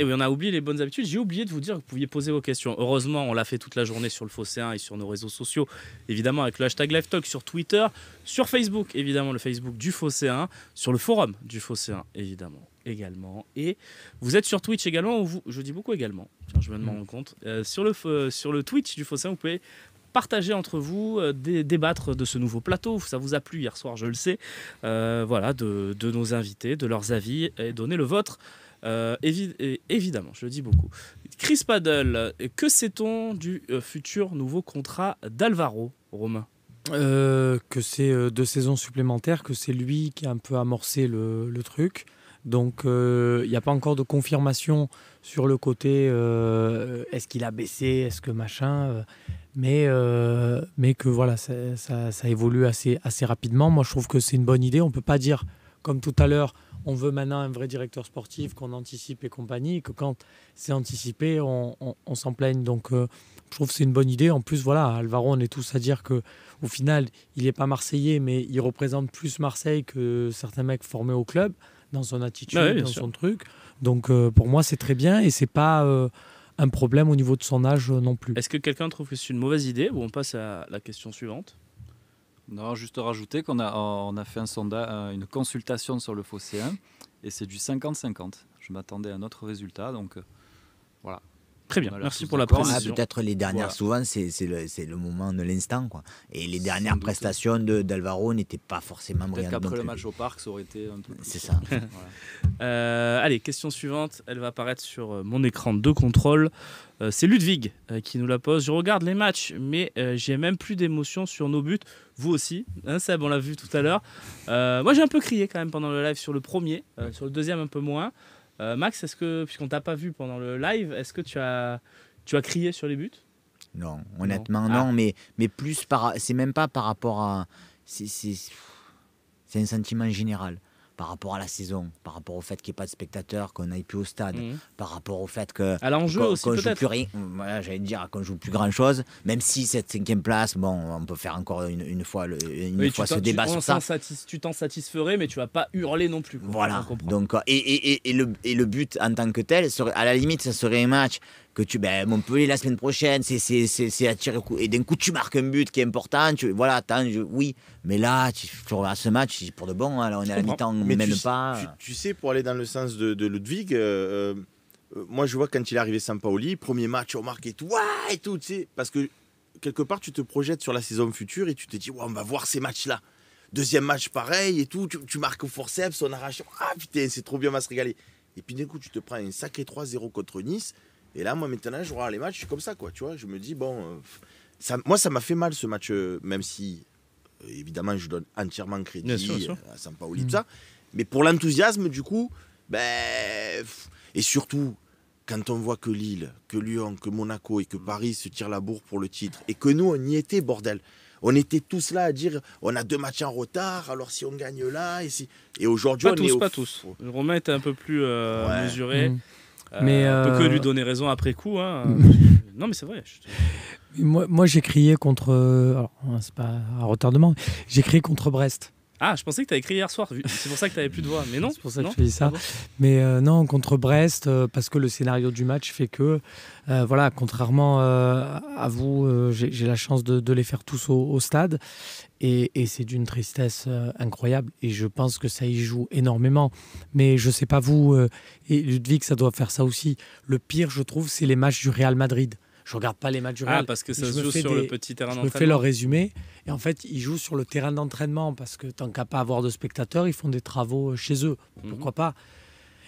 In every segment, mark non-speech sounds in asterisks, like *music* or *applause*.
Et oui, on a oublié les bonnes habitudes. J'ai oublié de vous dire que vous pouviez poser vos questions. Heureusement, on l'a fait toute la journée sur le 1 et sur nos réseaux sociaux. Évidemment, avec le hashtag LiveTalk sur Twitter, sur Facebook, évidemment, le Facebook du 1, sur le forum du Fosséen, évidemment, également. Et vous êtes sur Twitch également, où vous, je dis beaucoup également, je me rends compte. Euh, sur, le, euh, sur le Twitch du 1, vous pouvez partager entre vous, euh, débattre de ce nouveau plateau. Ça vous a plu hier soir, je le sais. voilà, de, de nos invités, de leurs avis, et donner le vôtre. Euh, évidemment, je le dis beaucoup. Chris Paddle, que sait-on du euh, futur nouveau contrat d'Alvaro, Romain euh, Que c'est deux saisons supplémentaires, que c'est lui qui a un peu amorcé le, truc. Donc il n'y a pas encore de confirmation sur le côté est-ce qu'il a baissé, est-ce que machin mais, mais que voilà, ça, évolue assez, assez rapidement. Moi, je trouve que c'est une bonne idée. On ne peut pas dire, comme tout à l'heure, on veut maintenant un vrai directeur sportif, qu'on anticipe et compagnie, que quand c'est anticipé, on, s'en plaigne. Donc, euh, je trouve que c'est une bonne idée. En plus, voilà, Alvaro, on est tous à dire que au final, il n'est pas marseillais, mais il représente plus Marseille que certains mecs formés au club dans son attitude, dans son truc. Donc, euh, pour moi, c'est très bien et c'est pas euh, un problème au niveau de son âge non plus. Est-ce que quelqu'un trouve que c'est une mauvaise idée ou on passe à la question suivante. Non, juste rajouter qu'on a, on a fait un euh, une consultation sur le 1 et c'est du 50-50. Je m'attendais à un autre résultat, donc euh, voilà. Très bien, merci pour la ah, précision. Peut-être les dernières, souvent, c'est le, le, moment de l'instant. Et les dernières prestations d'Alvaro n'étaient pas forcément brillantes. Peut-être qu'après le match au parc, ça aurait été un peu C'est ça. *laughs* *laughs* Euh, allez, question suivante. Elle va apparaître sur euh, mon écran de contrôle. Euh, c'est Ludwig qui nous la pose. Je regarde les matchs, mais j'ai même plus d'émotion sur nos buts. Vous aussi, hein, Seb, on l'a vu tout à l'heure. moi, j'ai un peu crié quand même pendant le live sur le premier, sur le deuxième un peu moins. Euh, Max, est-ce que, puisqu'on t'a pas vu pendant le live, est-ce que tu as, tu as crié sur les buts Non, honnêtement, ah. non, mais, mais plus par. C'est même pas par rapport à. C'est un sentiment général par rapport à la saison, par rapport au fait qu'il n'y ait pas de spectateurs, qu'on n'aille plus au stade, mhm. par rapport au fait que à l'enjeu qu'on, aussi, joue plus rien, euh, j'allais dire qu'on joue plus grand chose, même si cette cinquième place, bon, on peut faire encore une, fois une fois ce débat sur ça. tu t'en satisferais, mais tu vas pas hurler non plus. voilà. Donc et, le, but en tant que tel, serait, à la limite, ça serait un match que tu ben Montpellier la semaine prochaine c'est c'est c'est à coup et d'un coup tu marques un but qui est important tu voilà attends oui mais là tu, regardes ce match pour de bon alors hein, on est à la mi-temps même pas tu, sais pour aller dans le sens de, Ludwig euh, euh, euh, moi je vois quand il est arrivé Paoli premier match au marque et tout et tout tu parce que quelque part tu te projettes sur la saison future et tu te dis on va voir ces matchs là deuxième match pareil et tout tu, marques au forceps on arrache ah putain c'est trop bien on va se régaler et puis d'un coup tu te prends un sacré 3-0 contre Nice et là, moi, maintenant, je regarde les matchs, je suis comme ça, quoi. Tu vois, je me dis, bon, euh, ça, moi, ça m'a fait mal ce match, euh, même si, euh, évidemment, je donne entièrement crédit à Sampaoli, mmh. ça. Mais pour l'enthousiasme, du coup, ben, et surtout, quand on voit que Lille, que Lyon, que Monaco et que Paris se tirent la bourre pour le titre, et que nous, on y était, bordel. On était tous là à dire on a deux matchs en retard, alors si on gagne là, et, si... et aujourd'hui on tous, est. Pas tous, Romain était un peu plus mesuré. Mm. Euh, on peut que euh, lui donner raison après coup. Hein. *laughs* non, mais c'est vrai. Moi, moi j'ai crié contre. Euh, alors, hein, c'est pas un retardement. J'ai crié contre Brest. Ah, je pensais que tu avais écrit hier soir, c'est pour ça que tu n'avais plus de voix, mais non. c'est pour ça que je dis ça. Ah mais euh, non, contre Brest, euh, parce que le scénario du match fait que, euh, voilà, contrairement à vous, j'ai la chance de, les faire tous au, stade. Et, c'est d'une tristesse incroyable. Et je pense que ça y joue énormément. Mais je ne sais pas vous, et Ludwig, ça doit faire ça aussi. Le pire, je trouve, c'est les matchs du Real Madrid. Je regarde pas les matchs du ah, Real. Ah, parce que ça joue sur le petit terrain d'entraînement. Je fais leur résumé. Et en fait, ils jouent sur le terrain d'entraînement parce que tant qu'à pas avoir de spectateurs, ils font des travaux euh, chez eux. Mhm. Pourquoi pas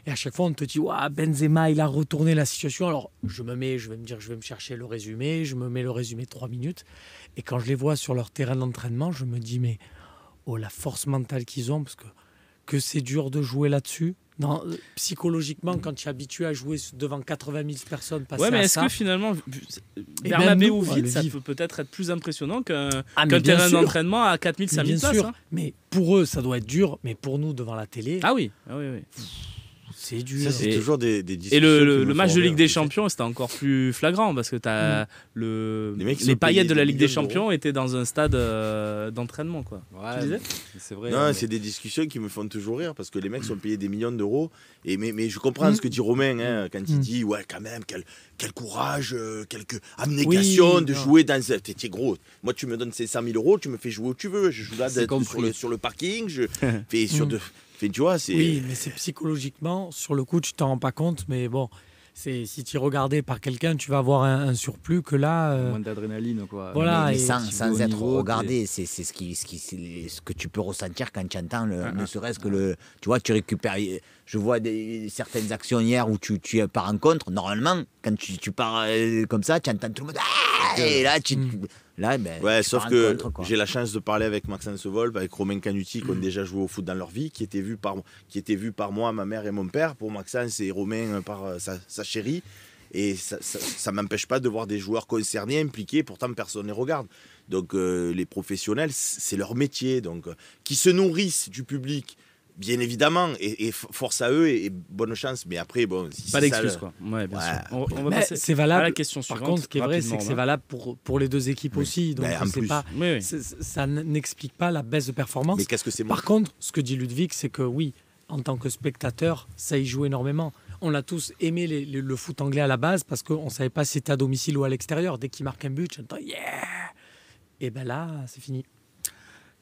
et à chaque fois, on te dit, Benzema, il a retourné la situation. Alors, je me mets, je vais me dire, je vais me chercher le résumé, je me mets le résumé trois minutes. Et quand je les vois sur leur terrain d'entraînement, je me dis, mais oh, la force mentale qu'ils ont, parce que que c'est dur de jouer là-dessus non, euh, psychologiquement, mm. quand tu es habitué à jouer devant 80 000 personnes, passer Oui, mais est-ce que finalement, eh ben, ou vide, ça peut peut-être être plus impressionnant qu'un ah, terrain d'entraînement à 4 000, 5 000 Bien sûr, hein. mais pour eux, ça doit être dur, mais pour nous, devant la télé. Ah oui, ah oui, oui. C'est dur. C'est toujours des, des Et le, match de Ligue des Champions, c'était encore plus flagrant parce que as mm. le, les, paillettes de la Ligue des, Champions étaient dans un stade euh, d'entraînement. quoi. Ouais, c'est vrai. Non, hein, c'est des discussions qui me font toujours rire parce que les mecs sont payés des millions d'euros. Et mais, mais je comprends mm. ce que dit Romain hein, mm. quand il dit ouais, quand même, quel, quel courage, euh, quelque abnégation de jouer dans. T'es gros. Moi, tu me donnes ces 100 000 euros, tu me fais jouer où tu veux. Je joue là sur le, sur le parking, je *laughs* fais sur de. Oui, mais c'est psychologiquement, sur le coup, tu t'en rends pas compte, mais bon, c'est si tu regardais par quelqu'un, tu vas avoir un, surplus que là. Euh, Moins d'adrénaline, quoi. Voilà. sans, être regardé, c'est ce, qui, ce, qui, ce que tu peux ressentir quand tu entends, le, ah, ne ah. serait-ce que ah. le. Tu vois, tu récupères. Je vois des, certaines actions hier où tu, tu pars en contre. Normalement, quand tu, tu pars euh, comme ça, tu entends tout le monde. et là, tu. Mm. Eh ben, ouais, sauf que j'ai la chance de parler avec Maxence Volpe, avec Romain Canuti, qui ont mm. déjà joué au foot dans leur vie, qui étaient vu par, qui par moi, ma mère et mon père, pour Maxence et Romain euh, par euh, sa, chérie. Et ça ne m'empêche pas de voir des joueurs concernés, impliqués, pourtant personne ne les regarde. Donc euh, les professionnels, c'est leur métier, donc qui se nourrissent du public, Bien évidemment, et, force à eux et, bonne chance. Mais après, bon, pas d'excuses, quoi. bien sûr. Bah, c'est valable. la question suivante, Par contre, ce qui est vrai, c'est que c'est valable pour pour les deux équipes aussi. Donc bah, pas, ça n'explique pas la baisse de performance. Mais qu'est-ce que c'est Par contre, ce que dit Ludwig, c'est que oui, en tant que spectateur, ça y joue énormément. On a tous aimé le foot anglais à la base parce qu'on ne savait pas si c'était à domicile ou à l'extérieur. Dès qu'il marque un but, j'entends yeah. Et ben là, c'est fini.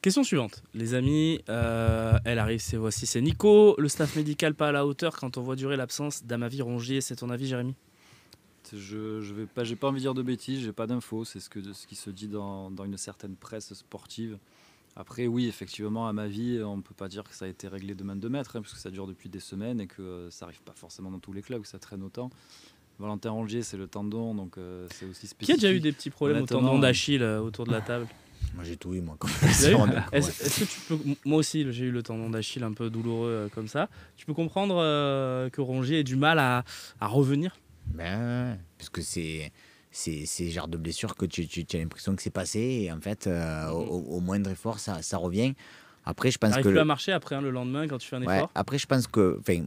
Question suivante, les amis. Euh, elle arrive, c'est voici, c'est Nico. Le staff médical pas à la hauteur quand on voit durer l'absence d'Amavi Rongier. C'est ton avis, Jérémy Je je vais pas, j'ai pas envie de dire de bêtises, j'ai pas d'infos. C'est ce que ce qui se dit dans, dans, une certaine presse sportive. Après, oui, effectivement, à ma vie, on ne peut pas dire que ça a été réglé de main de maître, hein, parce que ça dure depuis des semaines et que euh, ça n'arrive pas forcément dans tous les clubs, que ça traîne autant. Valentin Rongier, c'est le tendon, donc euh, c'est aussi spécifique. Qui a déjà eu des petits problèmes au tendon d'Achille autour de la ah. table moi j'ai tout eu, moi. *laughs* Est-ce que tu peux. Moi aussi, j'ai eu le tendon d'Achille un peu douloureux euh, comme ça. Tu peux comprendre euh, que Rongier ait du mal à, revenir Ben, parce que c'est. C'est ce genre de blessure que tu, as l'impression que c'est passé et en fait, euh, mm-hmm. au, moindre effort, ça, revient. Après, je pense que. plus à marcher après hein, le lendemain quand tu fais un effort Après, je pense que. Enfin,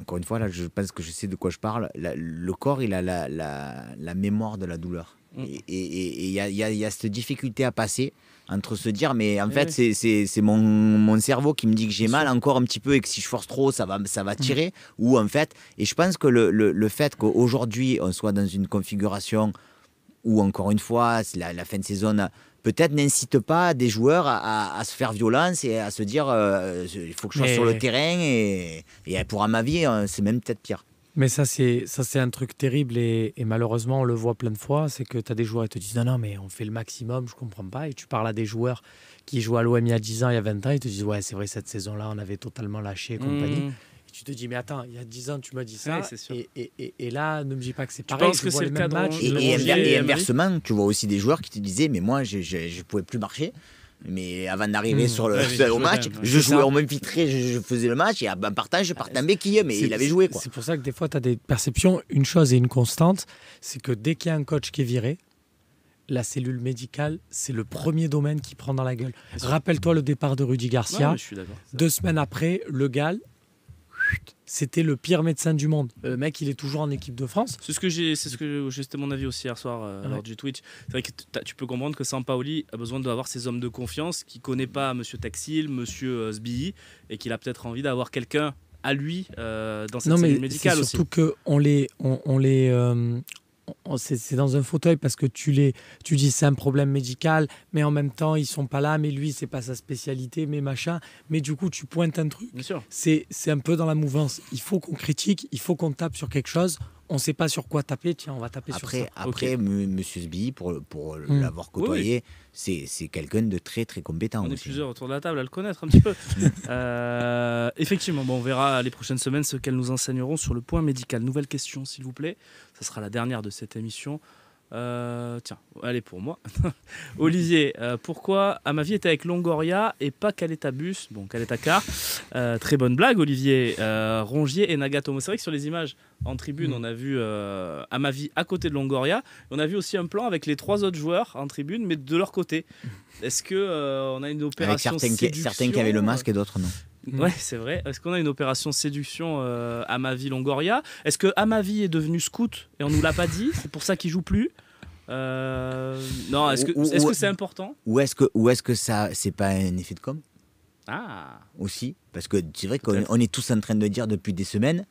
encore une fois, là, je pense que je sais de quoi je parle. le corps, il a la, la, la mémoire de la douleur. Et il y, a, cette difficulté à passer entre se dire, mais en fait, c'est mon, cerveau qui me dit que j'ai mal encore un petit peu et que si je force trop, ça va, ça va mm. tirer. Ou en fait, et je pense que le, fait qu'aujourd'hui, on soit dans une configuration où, encore une fois, la, la fin de saison peut-être n'incite pas des joueurs à, se faire violence et à se dire euh, il faut que je sois sur le terrain et, et pour ma vie, hein, c'est même peut-être pire. Mais ça, c'est ça c'est un truc terrible et, malheureusement, on le voit plein de fois. C'est que tu as des joueurs qui te disent Non, non, mais on fait le maximum, je comprends pas. Et tu parles à des joueurs qui jouent à l'OM il y a 10 ans, il y a 20 ans, ils te disent Ouais, c'est vrai, cette saison-là, on avait totalement lâché et compagnie. Mmh. Et tu te dis, mais attends, il y a 10 ans, tu m'as dit ça. et, là, ne me dis pas que c'est pareil. Tu que c'est le, même match. Et, et, inversement, tu vois aussi des joueurs qui te disaient, mais moi, je ne pouvais plus marcher. Mais avant d'arriver hmm. sur le, *laughs* au match, je jouais, en même m'infiltrait, je, faisais le match et à ben, partage je partais ah, en béquille, mais il avait joué. C'est pour ça que des fois, tu as des perceptions. Une chose et une constante, c'est que dès qu'il y a un coach qui est viré, la cellule médicale, c'est le premier domaine qui prend dans la gueule. Rappelle-toi le départ de Rudy Garcia. Deux semaines après, le Gal c'était le pire médecin du monde. Le euh, mec, il est toujours en équipe de France. C'est ce que j'ai, c'est ce que c'était mon avis aussi hier soir euh, lors du Twitch. C'est vrai que tu peux comprendre que Sampaoli a besoin d'avoir ses hommes de confiance qui connaît pas Monsieur Taxil, Monsieur Sbi euh, et qu'il a peut-être envie d'avoir quelqu'un à lui dans cette non, médicale surtout aussi. Surtout qu'on les, on, les, c'est dans un fauteuil parce que tu les, tu dis c'est un problème médical, mais en même temps ils sont pas là, mais lui c'est pas sa spécialité, mais machin. Mais du coup tu pointes un truc. C'est un peu dans la mouvance. Il faut qu'on critique, il faut qu'on tape sur quelque chose on ne sait pas sur quoi taper, tiens, on va taper sur ça. Après, Monsieur Sbi, pour, pour mm. l'avoir côtoyé, c'est quelqu'un de très très compétent. On est plusieurs autour de la table à le connaître un petit peu. *laughs* Euh, effectivement, on verra les prochaines semaines ce qu'elles nous enseigneront sur le point médical. Nouvelle question, s'il vous plaît. Ce sera la dernière de cette émission. Euh, tiens, allez pour moi. *laughs* Olivier, euh, pourquoi Amavi était avec Longoria et pas Caleta Bus Bon, Caleta Car. Euh, très bonne blague, Olivier. Rongier et Nagatomo. C'est vrai que sur les images en tribune, mm. on a vu Amavi à côté de Longoria. On a vu aussi un plan avec les trois autres joueurs en tribune, mais de leur côté. Mm. Est-ce qu'on on a une opération avec certains qui avaient le masque et d'autres non Mm. Ouais, c'est vrai. Est-ce qu'on a une opération séduction euh, à vie Longoria Est-ce que vie est devenu scout et on nous l'a pas dit C'est pour ça qu'il joue plus euh, Non, est-ce que c'est important Ou est-ce que, ou est-ce que ça, c'est pas un effet de com Ah Aussi, parce que c'est vrai qu'on est tous en train de dire depuis des semaines.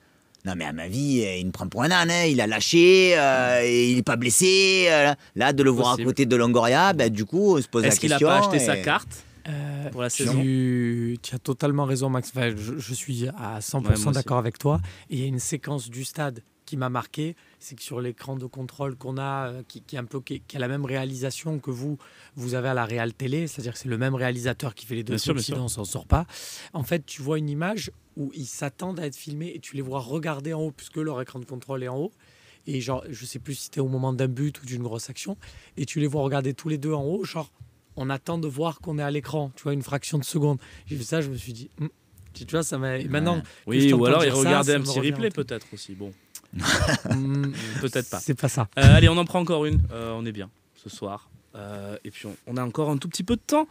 Non mais à ma vie, euh, il ne prend pour un hein, il a lâché, euh, il n'est pas blessé. là, de le voir à côté de Longoria, ben, du coup, on se pose la question. Est-ce qu'il a pas acheté sa carte euh, tu, as totalement raison, Max. je, suis à 100% d'accord avec toi. Et il y a une séquence du stade qui m'a marqué, c'est que sur l'écran de contrôle qu'on a, euh, qui, est un peu, qui, a la même réalisation que vous, vous avez à la Real Télé, c'est-à-dire que c'est le même réalisateur qui fait les deux films, sinon on s'en sort pas. En fait, tu vois une image où ils s'attendent à être filmés et tu les vois regarder en haut, puisque leur écran de contrôle est en haut. Et genre, je sais plus si c'était au moment d'un but ou d'une grosse action, et tu les vois regarder tous les deux en haut, genre on attend de voir qu'on est à l'écran, tu vois, une fraction de seconde. J'ai vu ça, je me suis dit, hum, tu vois, ça m'a. Maintenant. Oui, ou alors il regardait un petit replay peut-être aussi. Bon. *laughs* Hum, peut-être pas. C'est pas ça. Euh, allez, on en prend encore une. Euh, on est bien ce soir. Euh, et puis on, a encore un tout petit peu de temps.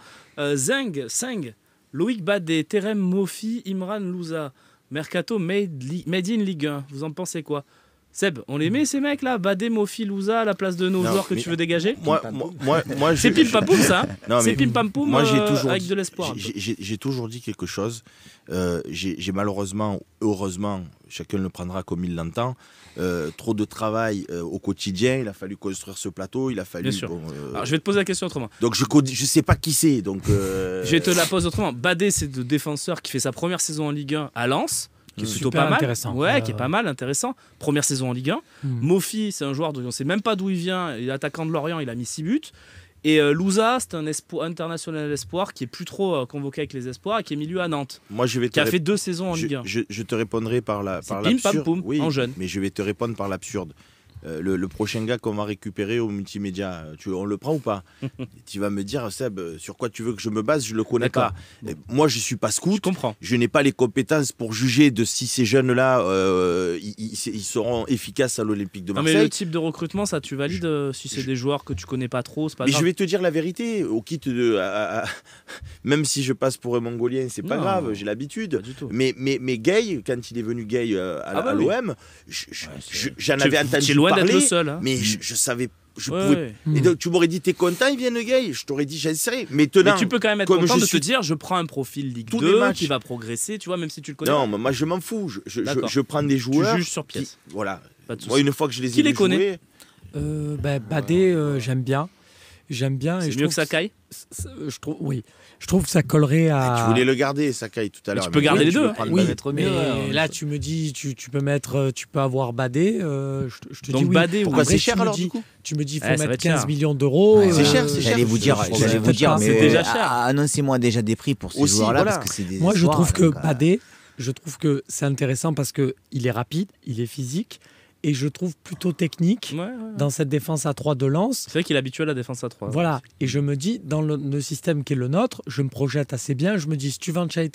Zeng, Zeng, Loïc Badet, Terem Mofi, Imran Louza, Mercato made, made in Ligue 1. Vous en pensez quoi Seb, on les met ces mecs là Badé, Mofi, Louza à la place de nos joueurs que tu veux dégager Moi, moi, moi, C'est pim pam poum ça hein. C'est pim pam poum moi, j'ai euh, toujours avec de l'espoir. J'ai toujours dit quelque chose. Euh, j'ai malheureusement, heureusement, chacun le prendra comme il l'entend. Euh, trop de travail au quotidien, il a fallu construire ce plateau, il a fallu. Alors, je vais te poser la question autrement. Donc je je sais pas qui c'est. Donc je te la pose autrement. Badé, c'est le défenseur qui fait sa première saison en Ligue 1 à Lens qui est euh, plutôt pas mal. Intéressant. Ouais, qui est pas mal, intéressant. Première saison en Ligue 1. Hmm. Mofi, c'est un joueur dont on sait même pas d'où il vient. Il est attaquant de Lorient, il a mis 6 buts. Et euh, Louza, c'est un international espoir qui est plus trop euh, convoqué avec les espoirs et qui est milieu à Nantes. Moi, je vais te qui a fait deux saisons en Ligue 1. Je, te répondrai par la pim, pam, en jeune. Mais je vais te répondre par l'absurde. Euh, le, prochain gars qu'on va récupérer au multimédia, euh, on le prend ou pas *laughs* Tu vas me dire, Seb, euh, sur quoi tu veux que je me base Je le connais pas. moi, je suis pas scout. Je n'ai pas les compétences pour juger de si ces jeunes-là, ils, seront efficaces à l'Olympique de Marseille. mais le type de recrutement, ça, tu valides si c'est des joueurs que tu connais pas trop, pas Mais je vais te dire la vérité, au kit de, *laughs* même si je passe pour un Mongolien, c'est pas grave, j'ai l'habitude. Mais mais mais Gay, quand il est venu Gay à, ah bah l'OM, j'en avais avais entendu Hein. Mais mm. je, savais je mm. Et donc, tu m'aurais dit, t'es content, vient viennent gay Je t'aurais dit, j'ai serré mais tu peux quand même être content de te dire, je prends un profil Ligue 2 qui va progresser, tu vois, même si tu le connais. Non, moi, je m'en fous. Je, je, je, prends des joueurs. Tu juges sur pièce. voilà. Moi, une fois que je les ai qui les connais euh, ben, Badé, euh, j'aime bien j'aime bien. C'est mieux que Sakai caille euh, je trouve, Oui, je trouve que ça collerait à. Eh, tu voulais le garder, Sakai, tout à l'heure. Tu peux garder les deux. Hein. Oui, mais euh, là, tu me dis, tu, tu, peux mettre, euh, tu peux avoir Badé. je, te Donc dis Badé, pourquoi c'est cher alors du coup Tu me dis, il faut eh, mettre 15 millions d'euros. c'est cher, c'est cher. J'allais vous dire, j'allais vous dire, mais annoncez-moi déjà des prix pour ce joueur là Moi, je trouve que Badé, je trouve que c'est intéressant parce qu'il est rapide, il est physique et je trouve plutôt technique dans cette défense à 3 de lance. C'est vrai qu'il est habitué à la défense à 3. Voilà, et je me dis, dans le, système qui est le nôtre, je me projette assez bien. Je me dis, si tu vends Chalet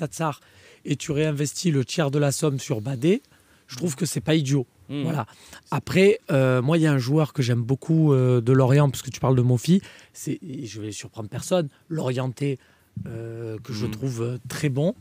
et tu réinvestis le tiers de la somme sur Badé, je trouve que c'est pas idiot. Hmm. Voilà. Après, euh, moi, il y a un joueur que j'aime beaucoup euh, de Lorient, parce que tu parles de Mofi, c'est, je vais surprendre personne, l'orienté euh, que je hmm. trouve très bon.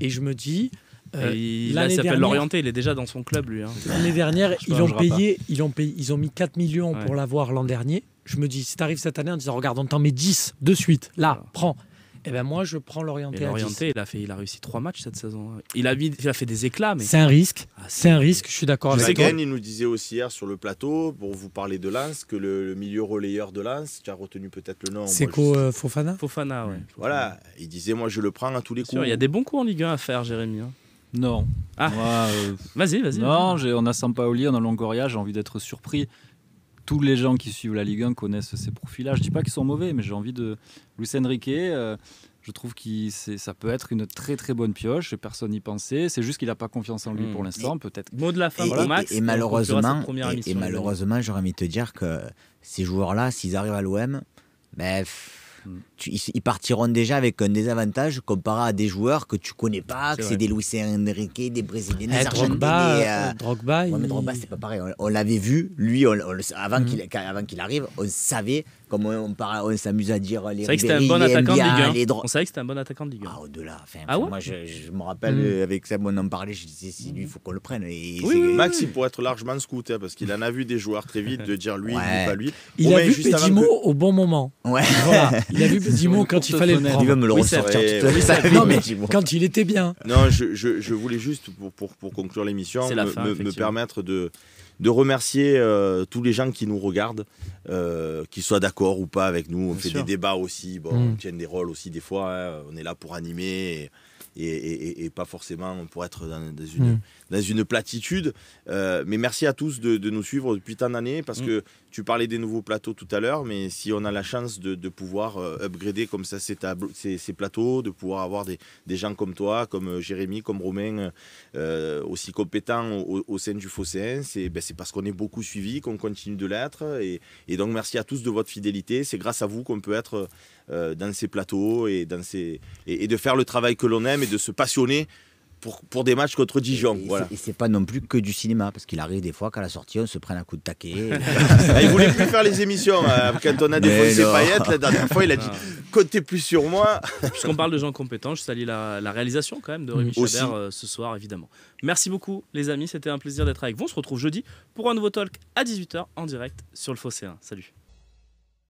Et je me dis, euh, euh, il, s'appelle l'Orienté, il est déjà dans son club, lui. Hein. L'année dernière, ils payé, ils ont payé, ils ont mis 4 millions pour l'avoir l'an dernier. Je me dis, si t'arrives cette année en disant, regarde, on t'en met 10 de suite, là, prends. et eh ben moi, je prends l'orienté. L'orienté, il a fait, il a réussi 3 matchs cette saison. Il a, fait des éclats, mais c'est un risque. Ah, c'est un risque. Je suis d'accord avec toi. il nous disait aussi hier sur le plateau pour vous parler de Lens que le, milieu relayeur de Lens, tu as retenu peut-être le nom. C'est quoi euh, Fofana Fofana, oui. Voilà, il disait moi je le prends à tous les coups. il y a des bons coups en Ligue 1 à faire, Jérémy. Hein. Non. Ah. Euh, vas-y, vas-y. Non, on a Sampaoli, on a Longoria, j'ai envie d'être surpris. Tous les gens qui suivent la Ligue 1 connaissent ces profils-là. Je ne dis pas qu'ils sont mauvais, mais j'ai envie de. Luis Enrique, euh, je trouve que ça peut être une très très bonne pioche. Personne n'y pensait. C'est juste qu'il n'a pas confiance en lui hmm. pour l'instant, peut-être. Mot de la fin, et, Max. Et, malheureusement, et, malheureusement j'aurais envie de te dire que ces joueurs-là, s'ils arrivent à l'OM, ben. Mm. ils, partiront déjà avec un désavantage comparé à des joueurs que tu connais pas, que c'est des Luis Enrique, des Brésiliens, des eh, Argentins. Drogba, euh, euh, Drogba, c'est pas pareil. On, l'avait vu, lui, mm. avant qu'il arrive, on savait comme on, s'amuse à dire les C'est vrai que bon attaquant On savait que c'était un bon attaquant de Ligue 1. Ah, au-delà. ah ouais moi, je, me rappelle, hmm. euh, avec Sam, on en parlait, je disais, si lui, il hmm. faut qu'on le prenne. Et oui, Max, il pourrait être largement scouté hein, parce qu'il en a vu des joueurs très vite de dire lui, ou pas lui. Il a vu Petit Mot au bon moment. Ouais. Il a vu *laughs* Mot quand il fallait le prendre. Il va me le ressortir *laughs* Non, mais quand il était bien. Non, je, voulais juste, pour, conclure l'émission, me, me permettre de de remercier euh, tous les gens qui nous regardent, euh, qu'ils soient d'accord ou pas avec nous. On fait des débats aussi, mm. on tient des rôles aussi des fois. Hein. on est là pour animer. Et, pas forcément pour être dans, une, mm. dans une platitude. Euh, mais merci à tous de, nous suivre depuis tant d'années parce mm. que tu parlais des nouveaux plateaux tout à l'heure, mais si on a la chance de, pouvoir euh, upgrader comme ça ces, plateaux, de pouvoir avoir des, gens comme toi, comme euh, Jérémy, comme Romain, euh, aussi compétents au, sein du Fosséen, ben, c'est parce qu'on est beaucoup suivi, qu'on continue de l'être. Et, donc merci à tous de votre fidélité. C'est grâce à vous qu'on peut être dans ces plateaux et, dans ces, et, et de faire le travail que l'on aime et de se passionner pour, des matchs contre Dijon. Et, c'est pas non plus que du cinéma, parce qu'il arrive des fois qu'à la sortie, on se prenne un coup de taquet. *laughs* *laughs* il voulait plus faire les émissions. Hein, quand on a défoncé Payette, la dernière fois, il a dit ah. comptez plus sur moi. Puisqu'on parle de gens compétents, je salue la, réalisation quand même de Rémi Aussi. Euh, ce soir, évidemment. Merci beaucoup, les amis. C'était un plaisir d'être avec vous. On se retrouve jeudi pour un nouveau talk à 18h en direct sur le 1 Salut.